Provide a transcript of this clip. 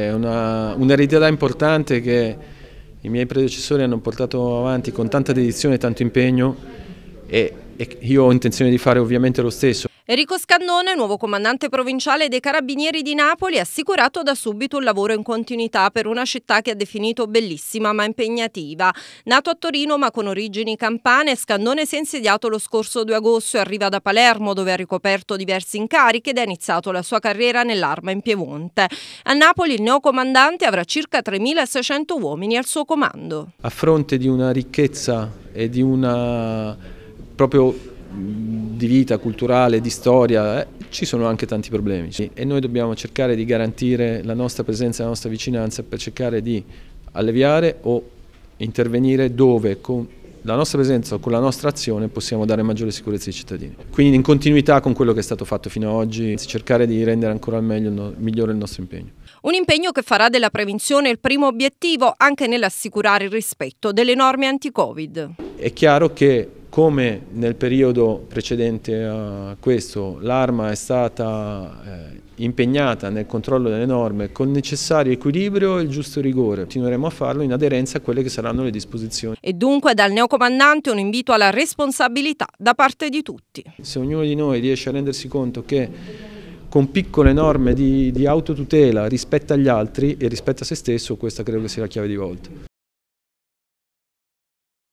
È un'eredità importante che i miei predecessori hanno portato avanti con tanta dedizione e tanto impegno e, e io ho intenzione di fare ovviamente lo stesso. Enrico Scannone, nuovo comandante provinciale dei Carabinieri di Napoli, ha assicurato da subito un lavoro in continuità per una città che ha definito bellissima ma impegnativa. Nato a Torino ma con origini campane, Scannone si è insediato lo scorso 2 agosto e arriva da Palermo dove ha ricoperto diversi incarichi ed ha iniziato la sua carriera nell'arma in Piemonte. A Napoli il neocomandante avrà circa 3.600 uomini al suo comando. A fronte di una ricchezza e di una proprio di vita culturale, di storia, eh, ci sono anche tanti problemi e noi dobbiamo cercare di garantire la nostra presenza, la nostra vicinanza per cercare di alleviare o intervenire dove con la nostra presenza o con la nostra azione possiamo dare maggiore sicurezza ai cittadini. Quindi in continuità con quello che è stato fatto fino ad oggi, cercare di rendere ancora al meglio, migliore il nostro impegno. Un impegno che farà della prevenzione il primo obiettivo anche nell'assicurare il rispetto delle norme anti-Covid. È chiaro che come nel periodo precedente a questo l'Arma è stata eh, impegnata nel controllo delle norme con necessario equilibrio e il giusto rigore. Continueremo a farlo in aderenza a quelle che saranno le disposizioni. E dunque dal neocomandante un invito alla responsabilità da parte di tutti. Se ognuno di noi riesce a rendersi conto che con piccole norme di, di autotutela rispetto agli altri e rispetto a se stesso, questa credo che sia la chiave di volta.